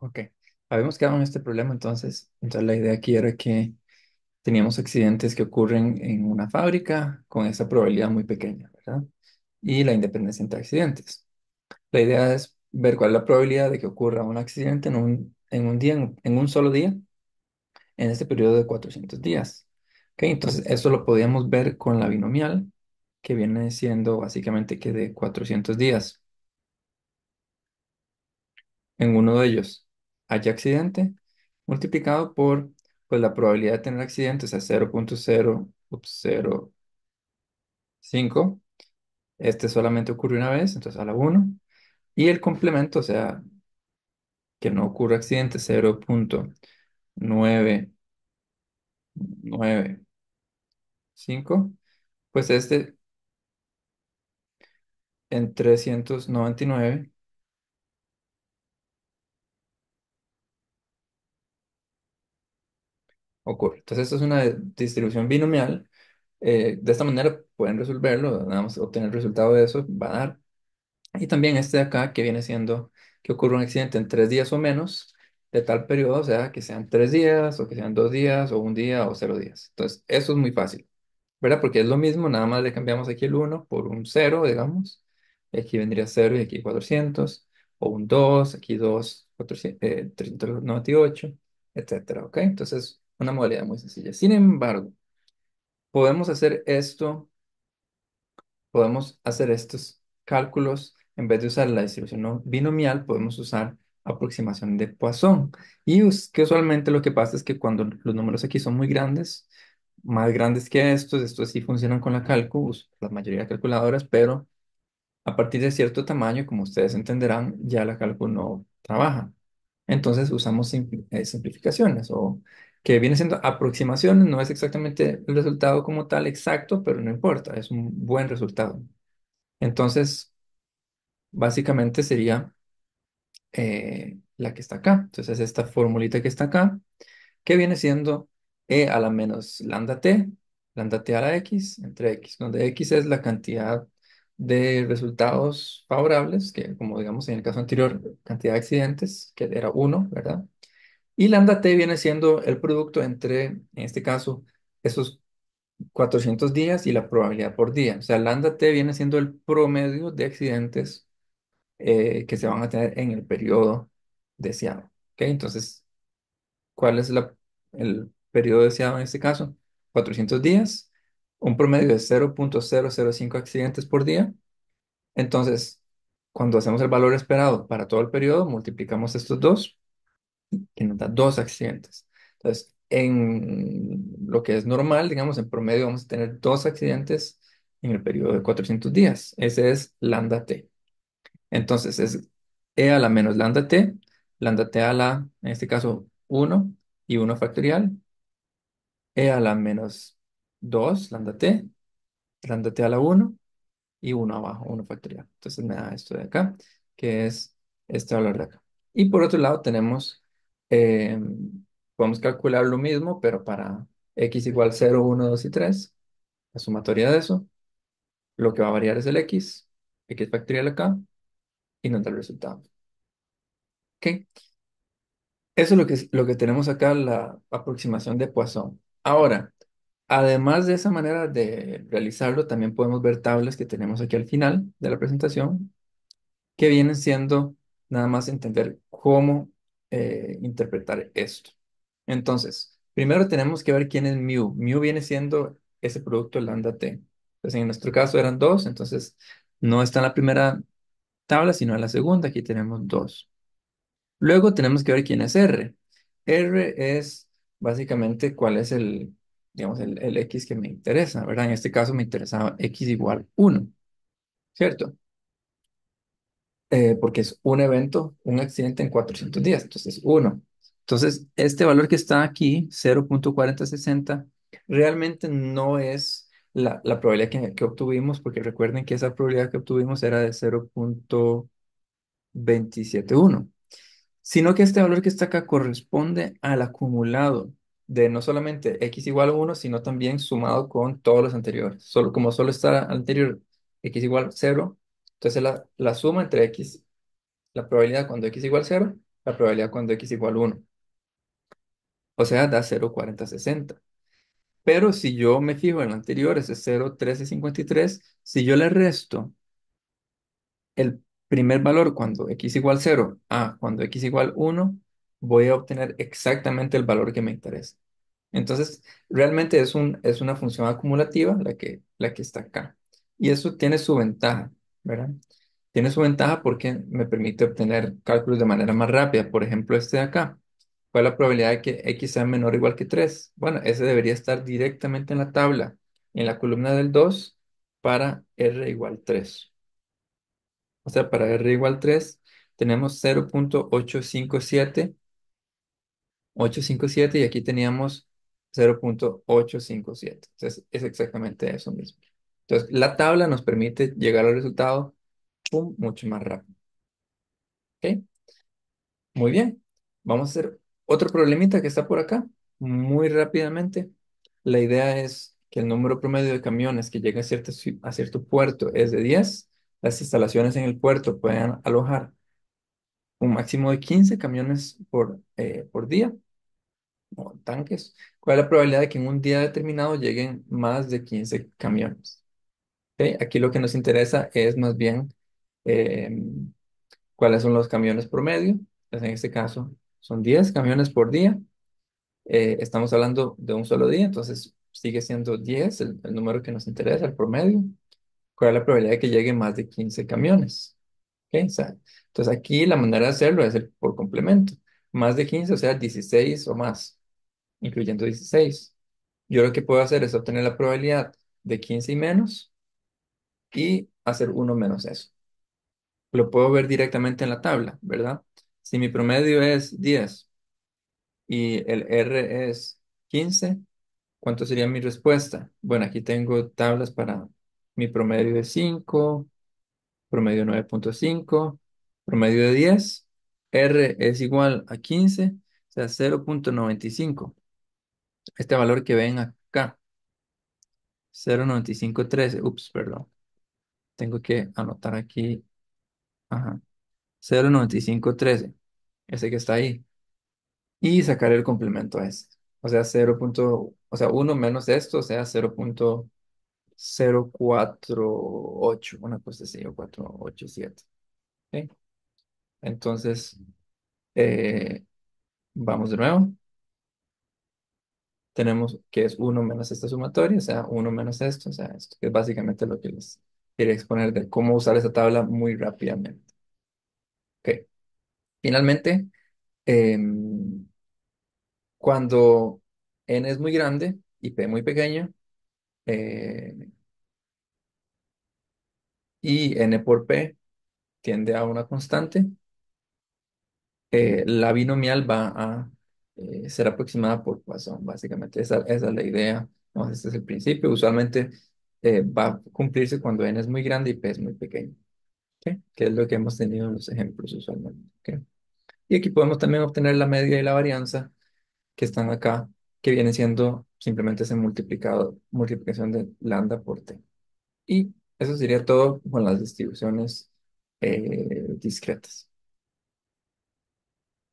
Ok. Habíamos quedado en este problema entonces. Entonces la idea aquí era que teníamos accidentes que ocurren en una fábrica con esa probabilidad muy pequeña, ¿verdad? Y la independencia entre accidentes. La idea es ver cuál es la probabilidad de que ocurra un accidente en un, día, en, un solo día, en este periodo de 400 días. ¿Ok? Entonces eso lo podíamos ver con la binomial, que viene siendo básicamente que de 400 días en uno de ellos haya accidente multiplicado por pues, la probabilidad de tener accidente, o sea, 0.005. Este solamente ocurre una vez, entonces a la 1. Y el complemento, o sea, que no ocurra accidente, 0.995. Pues este en 399 ocurre. Entonces, esto es una distribución binomial. Eh, de esta manera pueden resolverlo, vamos más obtener el resultado de eso, va a dar. Y también este de acá, que viene siendo que ocurre un accidente en tres días o menos de tal periodo, o sea, que sean tres días, o que sean dos días, o un día, o cero días. Entonces, eso es muy fácil, ¿verdad? Porque es lo mismo, nada más le cambiamos aquí el 1 por un 0, digamos. aquí vendría 0 y aquí 400, o un 2, aquí 2, eh, 398, etcétera, ¿ok? Entonces, una modalidad muy sencilla. Sin embargo, podemos hacer esto, podemos hacer estos cálculos, en vez de usar la distribución binomial, podemos usar aproximación de Poisson. Y que usualmente lo que pasa es que cuando los números aquí son muy grandes, más grandes que estos, estos sí funcionan con la cálculo la mayoría de calculadoras, pero a partir de cierto tamaño, como ustedes entenderán, ya la cálculo no trabaja. Entonces usamos eh, simplificaciones o que viene siendo aproximación, no es exactamente el resultado como tal exacto, pero no importa, es un buen resultado. Entonces, básicamente sería eh, la que está acá. Entonces, es esta formulita que está acá, que viene siendo e a la menos lambda t, lambda t a la x, entre x, donde x es la cantidad de resultados favorables, que como digamos en el caso anterior, cantidad de accidentes, que era 1, ¿verdad? Y lambda t viene siendo el producto entre, en este caso, esos 400 días y la probabilidad por día. O sea, lambda t viene siendo el promedio de accidentes eh, que se van a tener en el periodo deseado. ¿Okay? Entonces, ¿cuál es el periodo deseado en este caso? 400 días, un promedio de 0.005 accidentes por día. Entonces, cuando hacemos el valor esperado para todo el periodo, multiplicamos estos dos que nos da dos accidentes. Entonces, en lo que es normal, digamos, en promedio vamos a tener dos accidentes en el periodo de 400 días. Ese es lambda t. Entonces, es e a la menos lambda t, lambda t a la, en este caso, 1 y 1 factorial, e a la menos 2, lambda t, lambda t a la 1 y 1 abajo, 1 factorial. Entonces me da esto de acá, que es este valor de acá. Y por otro lado tenemos Em, podemos calcular lo mismo, pero para x igual 0, 1, 2 y 3, la sumatoria de eso, lo que va a variar es el x, x factorial acá, y nos da el resultado. ¿Ok? Eso es lo que, lo que tenemos acá, la aproximación de Poisson. Ahora, además de esa manera de realizarlo, también podemos ver tablas que tenemos aquí al final de la presentación, que vienen siendo nada más entender cómo eh, interpretar esto. Entonces, primero tenemos que ver quién es mu. Mu viene siendo ese producto lambda t. Entonces, en nuestro caso eran dos, entonces no está en la primera tabla, sino en la segunda. Aquí tenemos dos. Luego tenemos que ver quién es R. R es básicamente cuál es el, digamos, el, el, X que me interesa, ¿verdad? En este caso me interesaba X igual 1, ¿cierto? Eh, porque es un evento, un accidente en 400 días, entonces uno. Entonces, este valor que está aquí, 0.4060, realmente no es la, probabilidad que, obtuvimos, porque recuerden que esa probabilidad que obtuvimos era de 0.271, sino que este valor que está acá corresponde al acumulado de no solamente x igual a 1, sino también sumado con todos los anteriores. Solo, como solo está anterior x igual a 0, entonces la, suma entre x, la probabilidad cuando x igual 0, la probabilidad cuando x igual 1. O sea, da 0, 40, 60. Pero si yo me fijo en lo anterior, ese 0, 13, 53, si yo le resto el primer valor cuando x igual 0 a cuando x igual 1, voy a obtener exactamente el valor que me interesa. Entonces, realmente es, un, es una función acumulativa la que, la que está acá. Y eso tiene su ventaja. Tiene su ventaja porque me permite obtener cálculos de manera más rápida. Por ejemplo, este de acá. ¿Cuál es la probabilidad de que x sea menor o igual que 3? Bueno, ese debería estar directamente en la tabla, en la columna del 2, para r igual 3. O sea, para r igual 3 tenemos 0.857, 857 y aquí teníamos 0.857. Entonces, es exactamente eso mismo. Entonces, la tabla nos permite llegar al resultado mucho más rápido. ¿Ok? Muy bien. Vamos a hacer otro problemita que está por acá, muy rápidamente. La idea es que el número promedio de camiones que llega a cierto, cierto puerto es de 10. Las instalaciones en el puerto pueden alojar un máximo de 15 camiones por, eh, por día o tanques. ¿Cuál es la probabilidad de que en un día determinado lleguen más de 15 camiones? Aquí lo que nos interesa es más bien em, cuáles son los camiones promedio. Pues, en este caso son 10 camiones por día. Eh, estamos hablando de un solo día, entonces sigue siendo 10 el, número que nos interesa, el promedio. ¿Cuál es la probabilidad de que lleguen más de 15 camiones? entonces aquí la manera de hacerlo es por complemento. Más de 15, o sea, 16 o más, incluyendo 16. Yo lo que puedo hacer es obtener la probabilidad de 15 y menos y hacer 1 menos eso. Lo puedo ver directamente en la tabla, ¿verdad? Si mi promedio es 10 y el R es 15, ¿cuánto sería mi respuesta? Bueno, aquí tengo tablas para mi promedio de 5, promedio 9.5, promedio de 10, R es igual a 15, o sea, 0.95. Este valor que ven acá, 0.953, ups, perdón. Tengo que anotar aquí. Ajá. 0.9513. Ese que está ahí. Y sacar el complemento a ese. O sea, 0. o sea, 1 menos esto, o sea, 0.048. Una cosa así, o 487. Entonces, eh, vamos de nuevo. Tenemos que es 1 menos esta sumatoria, o sea, 1 menos esto, o sea, esto, que es básicamente lo que les exponer de cómo usar esa tabla muy rápidamente. Ok. Finalmente, em, cuando n es muy grande y p muy pequeño, eh, y n por p tiende a una constante, eh, la binomial va a eh, ser aproximada por Poisson, básicamente. Esa, es la idea. este es el principio. Usualmente eh, va a cumplirse cuando n es muy grande y p es muy pequeño, que es lo que hemos tenido en los ejemplos usualmente. Y aquí podemos también obtener la media y la varianza que están acá, que viene siendo simplemente ese multiplicado, multiplicación de lambda por t. Y eso sería todo con las distribuciones eh, discretas.